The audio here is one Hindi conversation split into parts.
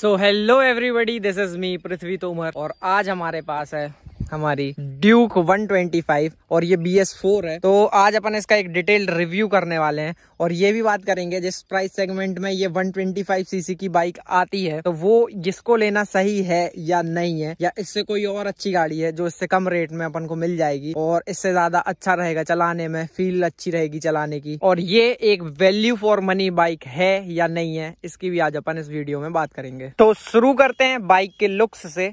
So hello everybody this is me Prithvi Tomar और आज हमारे पास है हमारी ड्यूक हम्म। 125 और ये बी एस फोर है तो आज अपन इसका एक डिटेल रिव्यू करने वाले हैं और ये भी बात करेंगे जिस प्राइस सेगमेंट में ये 125 सीसी की बाइक आती है तो वो जिसको लेना सही है या नहीं है या इससे कोई और अच्छी गाड़ी है जो इससे कम रेट में अपन को मिल जाएगी और इससे ज्यादा अच्छा रहेगा चलाने में फील अच्छी रहेगी चलाने की और ये एक वैल्यू फॉर मनी बाइक है या नहीं है इसकी भी आज अपन इस वीडियो में बात करेंगे तो शुरू करते हैं बाइक के लुक्स से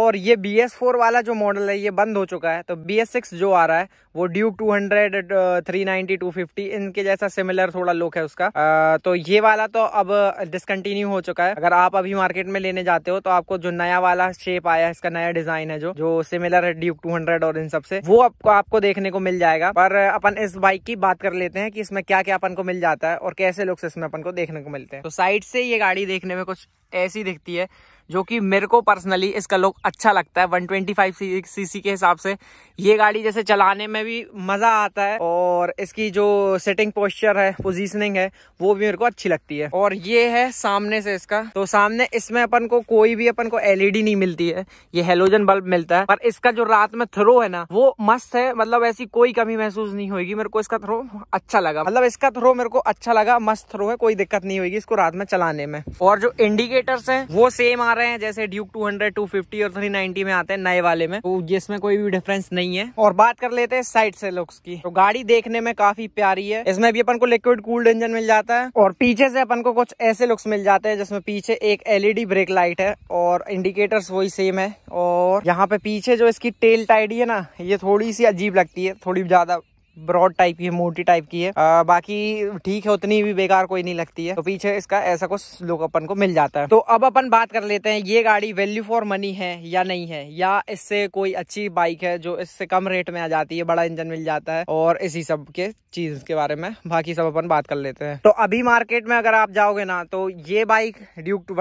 और ये बी वाला जो मॉडल मॉडल है ये बंद हो चुका है तो बी जो आ रहा है वो Duke two hundred three ninety two fifty इनके जैसा सिमिलर थोड़ा लुक है उसका आ, uh, तो ये वाला तो अब डिसकंटिन्यू हो चुका है अगर आप अभी मार्केट में लेने जाते हो तो आपको जो नया वाला शेप आया है इसका नया डिजाइन है जो जो सिमिलर है ड्यूब टू और इन सबसे वो आपको आपको देखने को मिल जाएगा पर uh, अपन इस बाइक की बात कर लेते हैं कि इसमें क्या क्या अपन को मिल जाता है और कैसे लुक्स इसमें अपन को देखने को मिलते हैं तो साइड से ये गाड़ी देखने में कुछ ऐसी दिखती है जो कि मेरे को पर्सनली इसका लुक अच्छा लगता है 125 सीसी के हिसाब से ये गाड़ी जैसे चलाने में भी मज़ा आता है और इसकी जो सिटिंग पोस्चर है पोजीशनिंग है वो भी मेरे को अच्छी लगती है और ये है सामने से इसका तो सामने इसमें अपन को कोई भी अपन को एलईडी e नहीं मिलती है ये हेलोजन बल्ब मिलता है पर इसका जो रात में थ्रो है ना वो मस्त है मतलब ऐसी कोई कमी महसूस नहीं होगी मेरे को इसका थ्रो अच्छा लगा मतलब इसका थ्रो मेरे को अच्छा लगा मस्त थ्रो है कोई दिक्कत नहीं होगी इसको रात में चलाने में और जो इंडिकेटर्स है वो सेम आ रहे हैं जैसे ड्यूक 200, 250 और 390 में आते हैं नए वाले में तो जिसमें कोई भी डिफरेंस नहीं है और बात कर लेते हैं साइड से लुक्स की तो गाड़ी देखने में काफी प्यारी है इसमें भी अपन को लिक्विड कूल्ड इंजन मिल जाता है और पीछे से अपन को कुछ ऐसे लुक्स मिल जाते हैं जिसमें पीछे एक एलईडी ब्रेक लाइट है और इंडिकेटर्स वही सेम है और यहाँ पे पीछे जो इसकी टेल टाइडी है ना ये थोड़ी सी अजीब लगती है थोड़ी ज्यादा ब्रॉड टाइप की है मोटी टाइप की है आ, बाकी ठीक है उतनी भी बेकार कोई नहीं लगती है तो पीछे इसका ऐसा कुछ लोग अपन को मिल जाता है तो अब अपन बात कर लेते हैं ये गाड़ी वैल्यू फॉर मनी है या नहीं है या इससे कोई अच्छी बाइक है जो इससे कम रेट में आ जाती है बड़ा इंजन मिल जाता है और इसी सब के चीज के बारे में बाकी सब अपन बात कर लेते हैं तो अभी मार्केट में अगर आप जाओगे ना तो ये बाइक ड्यूक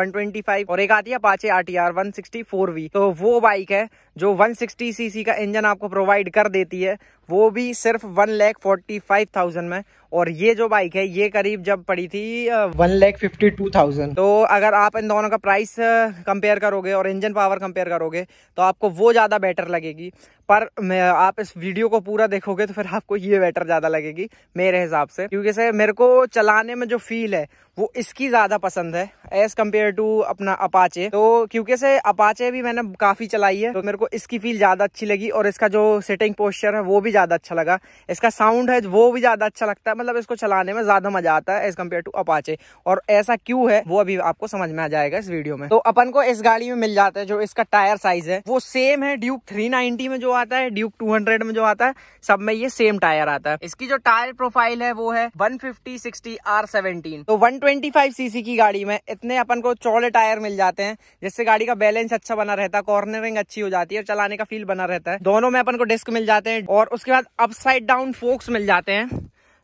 फाइव और एक आती है Apache R T R one sixty four V तो वो बाइक है जो 160 सीसी का इंजन आपको प्रोवाइड कर देती है वो भी सिर्फ one lakh forty five thousand में और ये जो बाइक है ये करीब जब पड़ी थी one lakh fifty two thousand तो अगर आप इन दोनों का प्राइस कंपेयर करोगे और इंजन पावर कंपेयर करोगे तो आपको वो ज़्यादा बेटर लगेगी पर आप इस वीडियो को पूरा देखोगे तो फिर आपको ये बेटर ज़्यादा लगेगी मेरे हिसाब से क्योंकि सर मेरे को चलाने में जो फील है वो इसकी ज़्यादा पसंद है एज़ कम्पेयर टू अपना अपाचे तो क्योंकि से अपाचे भी मैंने काफ़ी चलाई है तो मेरे को इसकी फील ज़्यादा अच्छी लगी और इसका जो सिटिंग पोस्चर है वो भी ज़्यादा अच्छा लगा इसका साउंड है वो भी ज़्यादा अच्छा लगता है मतलब इसको चलाने में ज़्यादा मज़ा आता है एज़ कम्पेयर टू अपाचे और ऐसा क्यों है वो अभी आपको समझ में आ जाएगा इस वीडियो में तो अपन को इस गाड़ी में मिल जाता है जो इसका टायर साइज है वो सेम है ड्यूक थ्री में जो आता है ड्यूक टू में जो आता है सब में ये सेम टायर आता है इसकी जो टायर प्रोफाइल है वो है one fifty sixty R seventeen तो वन 125 सीसी की गाड़ी में इतने अपन को चौड़े टायर मिल जाते हैं जिससे गाड़ी का बैलेंस अच्छा बना रहता है कॉर्नरिंग अच्छी हो जाती है और चलाने का फील बना रहता है दोनों में अपन को डिस्क मिल जाते हैं और उसके बाद अपसाइड डाउन फोक्स मिल जाते हैं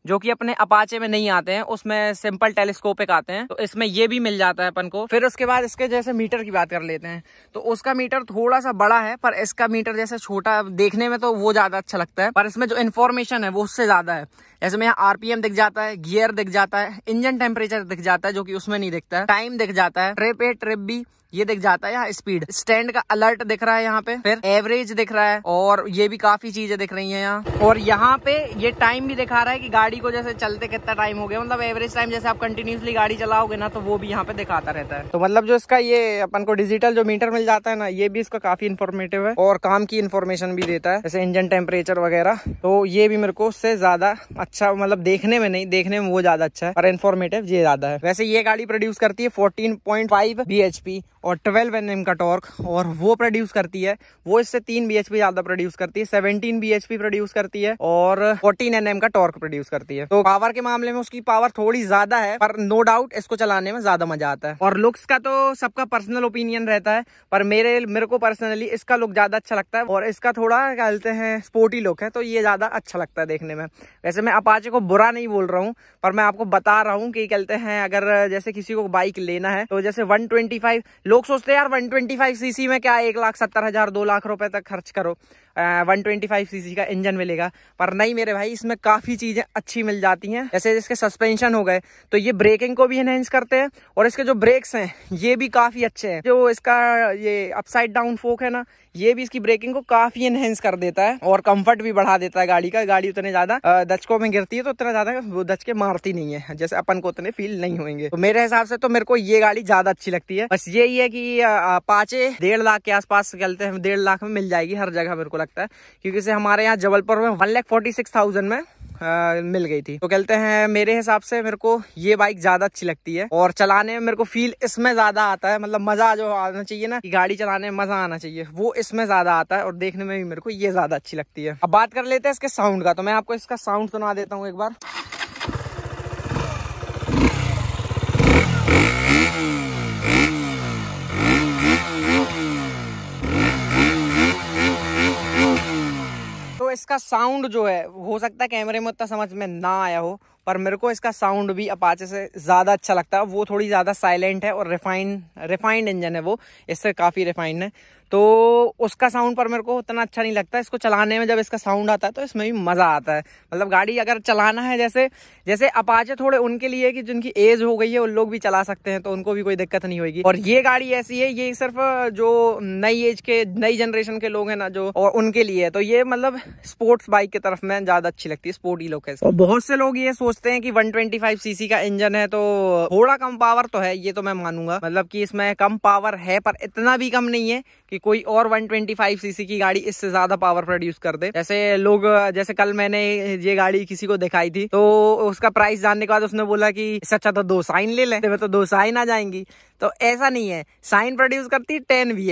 जो कि अपने अपाचे में नहीं आते हैं उसमें सिंपल टेलीस्कोपिक आते हैं तो इसमें ये भी मिल जाता है अपन को फिर उसके बाद इसके जैसे मीटर की बात कर लेते हैं तो उसका मीटर थोड़ा सा बड़ा है पर इसका मीटर जैसे छोटा देखने में तो वो ज्यादा अच्छा लगता है पर इसमें जो इन्फॉर्मेशन है वो उससे ज्यादा है जैसे में यहाँ आरपीएम दिख जाता है गियर दिख जाता है इंजन टेम्परेचर दिख जाता है जो की उसमें नहीं दिखता है टाइम दिख जाता है ट्रिप ए ट्रिप भी ये दिख जाता है यहाँ स्पीड स्टैंड का अलर्ट दिख रहा है यहाँ पे फिर एवरेज दिख रहा है और ये भी काफी चीजें दिख रही है यहाँ और यहाँ पे ये टाइम भी दिखा रहा है की गाड़ी को जैसे चलते कितना टाइम हो गया मतलब एवरेज टाइम जैसे आप कंटिन्यूसली गाड़ी चलाओगे ना तो वो भी यहाँ पे दिखाता रहता है तो मतलब जो इसका ये अपन को डिजिटल जो मीटर मिल जाता है ना ये भी इसका काफी इन्फॉर्मेटिव है और काम की इन्फॉर्मेशन भी देता है जैसे इंजन टेम्परेचर वगैरह तो ये भी मेरे को उससे ज्यादा अच्छा मतलब देखने में नहीं देखने में वो ज्यादा अच्छा है और इन्फॉर्मेटिव ये ज्यादा है वैसे ये गाड़ी प्रोड्यूस करती है fourteen point five B H P और 12 एन का टॉर्क और वो प्रोड्यूस करती है वो इससे तीन बी ज़्यादा प्रोड्यूस करती है सेवनटीन बी प्रोड्यूस करती है और फोर्टीन एन का टॉर्क प्रोड्यूस करती है तो पावर के मामले में उसकी पावर थोड़ी ज़्यादा है पर नो डाउट इसको चलाने में ज़्यादा मजा आता है और लुक्स का तो सबका पर्सनल ओपिनियन रहता है पर मेरे मेरे को पर्सनली इसका लुक ज़्यादा अच्छा लगता है और इसका थोड़ा क्या कहते हैं स्पोर्टी लुक है तो ये ज़्यादा अच्छा लगता है देखने में वैसे मैं अपाचे को बुरा नहीं बोल रहा हूँ पर मैं आपको बता रहा हूँ कि कहते हैं अगर जैसे किसी को बाइक लेना है तो जैसे वन ट्वेंटी फाइव लोग सोचते हैं यार 125 सीसी में क्या एक लाख सत्तर हजार दो लाख रुपए तक खर्च करो वन ट्वेंटी फाइव का इंजन मिलेगा पर नहीं मेरे भाई इसमें काफ़ी चीज़ें अच्छी मिल जाती हैं जैसे इसके सस्पेंशन हो गए तो ये ब्रेकिंग को भी इनहेंस करते हैं और इसके जो ब्रेक्स हैं ये भी काफ़ी अच्छे हैं जो इसका ये अपसाइड डाउन फोक है ना ये भी इसकी ब्रेकिंग को काफ़ी इनहेंस कर देता है और कंफर्ट भी बढ़ा देता है गाड़ी का गाड़ी उतने ज़्यादा दचकों में गिरती है तो उतना ज़्यादा दचके मारती नहीं है जैसे अपन को उतने फील नहीं होंगे तो मेरे हिसाब से तो मेरे को ये गाड़ी ज्यादा अच्छी लगती है बस यही है कि पाँचे डेढ़ लाख के आसपास चलते हैं डेढ़ लाख में मिल जाएगी हर जगह मेरे को लगता है क्योंकि इसे हमारे यहाँ जबलपुर में one lakh forty six thousand में आ, मिल गई थी तो कहते हैं मेरे हिसाब से मेरे को ये बाइक ज्यादा अच्छी लगती है और चलाने में मेरे को फील इसमें ज्यादा आता है मतलब मजा जो आना चाहिए ना कि गाड़ी चलाने में मजा आना चाहिए वो इसमें ज्यादा आता है और देखने में भी मेरे को ये ज्यादा अच्छी लगती है अब बात कर लेते हैं इसके साउंड का तो मैं आपको इसका साउंड सुना देता हूँ एक बार इसका साउंड जो है हो सकता है कैमरे में उतना समझ में ना आया हो पर मेरे को इसका साउंड भी अपाचे से ज़्यादा अच्छा लगता है वो थोड़ी ज़्यादा साइलेंट है और रिफाइन रिफाइंड इंजन है वो इससे काफ़ी रिफाइंड है तो उसका साउंड पर मेरे को उतना अच्छा नहीं लगता इसको चलाने में जब इसका साउंड आता है तो इसमें भी मज़ा आता है मतलब गाड़ी अगर चलाना है जैसे जैसे अपाचे थोड़े उनके लिए कि जिनकी एज हो गई है उन लोग भी चला सकते हैं तो उनको भी कोई दिक्कत नहीं होगी और ये गाड़ी ऐसी है ये सिर्फ जो नई एज के नई जनरेशन के लोग हैं ना जो और उनके लिए है तो ये मतलब स्पोर्ट्स बाइक की तरफ में ज़्यादा अच्छी लगती है स्पोर्टी लोग है बहुत से लोग ये सोच सोचते हैं कि 125 सीसी का इंजन है तो थोड़ा कम पावर तो है ये तो मैं मानूंगा मतलब कि इसमें कम पावर है पर इतना भी कम नहीं है कि कोई और 125 सीसी की गाड़ी इससे ज्यादा पावर प्रोड्यूस कर दे जैसे लोग जैसे कल मैंने ये गाड़ी किसी को दिखाई थी तो उसका प्राइस जानने के बाद उसने बोला की इससे अच्छा तो दो साइन ले लें तो, तो दो साइन आ जाएंगी तो ऐसा नहीं है साइन प्रोड्यूस करती है टेन बी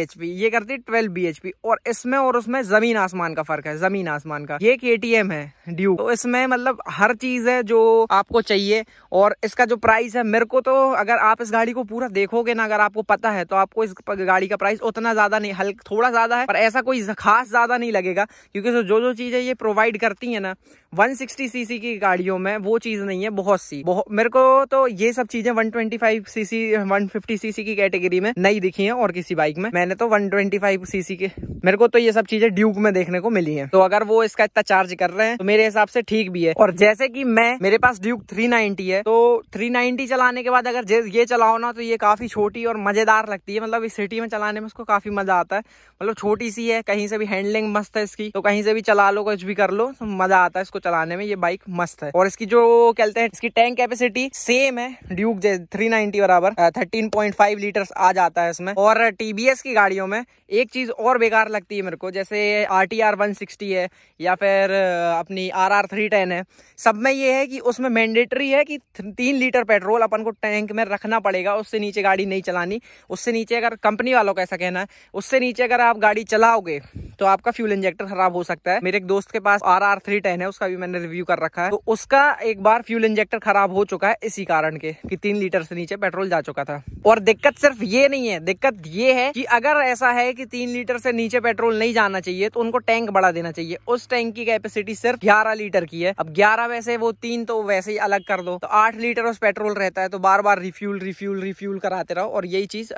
ये करती है ट्वेल्व बी और इसमें और उसमें जमीन आसमान का फर्क है जमीन आसमान का ये टी एम है ड्यू तो इसमें मतलब हर चीज है जो आपको चाहिए और इसका जो प्राइस है मेरे को तो अगर आप इस गाड़ी को पूरा देखोगे ना अगर आपको पता है तो आपको इस गाड़ी का प्राइस उतना ज्यादा नहीं हल्का थोड़ा ज्यादा है पर ऐसा कोई खास ज्यादा नहीं लगेगा क्योंकि जो जो चीजें ये प्रोवाइड करती है ना 160 सीसी की गाड़ियों में वो चीज नहीं है बहुत सी बहुत मेरे को तो ये सब चीजें 125 सीसी 150 150 सीसी की कैटेगरी में नहीं दिखी है और किसी बाइक में मैंने तो 125 सीसी के मेरे को तो ये सब चीजें ड्यूक में देखने को मिली है तो अगर वो इसका इतना चार्ज कर रहे हैं तो मेरे हिसाब से ठीक भी है और जैसे की मैं मेरे पास ड्यूक थ्री है तो थ्री चलाने के बाद अगर ये चलाओ ना तो ये काफी छोटी और मजेदार लगती है मतलब इस सिटी में चलाने में उसको काफी मजा आता है मतलब छोटी सी है कहीं से भी हैंडलिंग मस्त है इसकी तो कहीं से भी चला लो कुछ भी कर लो तो मजा आता है इसको चलाने में ये बाइक मस्त है और इसकी जो कहते हैं इसकी टैंक कैपेसिटी सेम है ड्यूक थ्री नाइनटी बराबर थर्टीन 1.5 लीटर आ जाता है इसमें और टीबीएस की गाड़ियों में एक चीज और बेकार लगती है मेरे को जैसे R T R one sixty है या फिर अपनी आर आर थ्री टेन है सब में ये है कि उसमें मैंडेटरी है कि तीन लीटर पेट्रोल अपन को टैंक में रखना पड़ेगा उससे नीचे गाड़ी नहीं चलानी उससे नीचे अगर कंपनी वालों का ऐसा कहना है उससे नीचे अगर आप गाड़ी चलाओगे तो आपका फ्यूल इंजेक्टर खराब हो सकता है मेरे एक दोस्त के पास आर आर थ्री टेन है उसका भी मैंने रिव्यू कर रखा है तो उसका एक बार फ्यूल इंजेक्टर खराब हो चुका है इसी कारण के कि तीन लीटर से नीचे पेट्रोल जा चुका था और दिक्कत सिर्फ ये नहीं है दिक्कत ये है कि अगर ऐसा है कि तीन लीटर से नीचे पेट्रोल नहीं जाना चाहिए तो उनको टैंक बढ़ा देना चाहिए उस टैंक की कैपेसिटी सिर्फ ग्यारह लीटर की है अब ग्यारह वैसे वो तीन तो वैसे ही अलग कर दो तो आठ लीटर उस पेट्रोल रहता है तो बार बार रिफ्यूल रिफ्यूल रिफ्यूल कराते रहो और यही चीज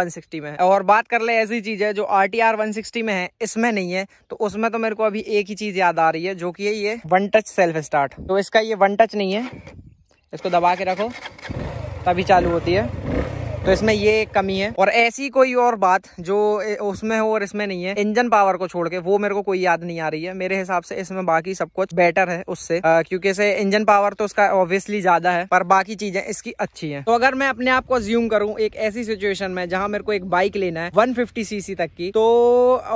वन सिक्सटी में है और बात कर ले ऐसी चीज है जो R T R one sixty में है इसमें उसमें नहीं है तो उसमें तो मेरे को अभी एक ही चीज़ याद आ रही है जो कि है ये वन टच सेल्फ स्टार्ट तो इसका ये वन टच नहीं है इसको दबा के रखो तभी चालू होती है तो इसमें ये एक कमी है और ऐसी कोई और बात जो उसमें हो और इसमें नहीं है इंजन पावर को छोड़ के वो मेरे को कोई याद नहीं आ रही है मेरे हिसाब से इसमें बाकी सब कुछ बेटर है उससे क्योंकि इसे इंजन पावर तो उसका ऑब्वियसली ज्यादा है पर बाकी चीजें इसकी अच्छी है तो अगर मैं अपने आप को ज्यूम करूँ एक ऐसी सिचुएशन में जहाँ मेरे को एक बाइक लेना है वन सीसी तक की तो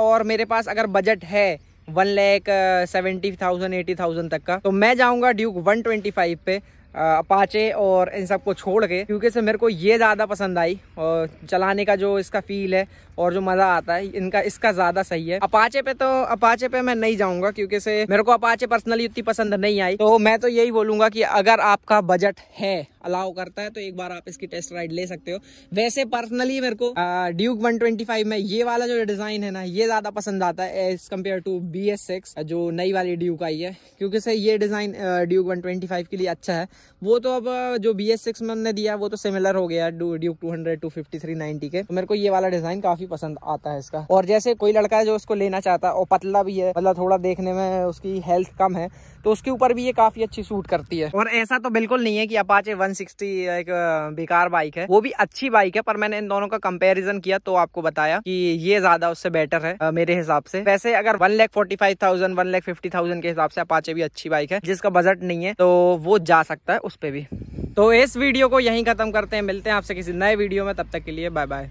और मेरे पास अगर बजट है one lakh seventy thousand eighty thousand तक का तो मैं जाऊंगा ड्यूक वन ट्वेंटी फाइव पे अपाचे और इन सब को छोड़ के क्योंकि से मेरे को ये ज़्यादा पसंद आई और चलाने का जो इसका फील है और जो मजा आता है इनका इसका ज्यादा सही है अपाचे पे तो अपाचे पे मैं नहीं जाऊंगा क्योंकि से मेरे को अपाचे पर्सनली उतनी पसंद नहीं आई तो मैं तो यही बोलूंगा कि अगर आपका बजट है अलाउ करता है तो एक बार आप इसकी टेस्ट राइड ले सकते हो वैसे पर्सनली मेरे को ड्यूक 125 में ये वाला जो डिजाइन है ना ये ज्यादा पसंद आता है एज कम्पेयर टू बी जो नई वाली ड्यूक आई है क्योंकि सर ये डिजाइन ड्यूक वन के लिए अच्छा है वो तो अब जो बी एस सिक्स में हमने दिया वो तो सिमिलर हो गया Duke two hundred two fifty three ninety के तो मेरे को ये वाला डिजाइन काफी पसंद आता है इसका और जैसे कोई लड़का है जो इसको लेना चाहता है और पतला भी है मतलब थोड़ा देखने में उसकी हेल्थ कम है तो उसके ऊपर भी ये काफी अच्छी सूट करती है और ऐसा तो बिल्कुल नहीं है कि अपाचे 160 एक बेकार बाइक है वो भी अच्छी बाइक है पर मैंने इन दोनों का कंपेरिजन किया तो आपको बताया की ये ज्यादा उससे बेटर है मेरे हिसाब से वैसे अगर one lakh forty five thousand one lakh fifty thousand के हिसाब से अपाचे भी अच्छी बाइक है जिसका बजट नहीं है तो वो जा सकता है उस पर भी तो इस वीडियो को यहीं खत्म करते हैं मिलते हैं आपसे किसी नए वीडियो में तब तक के लिए बाय बाय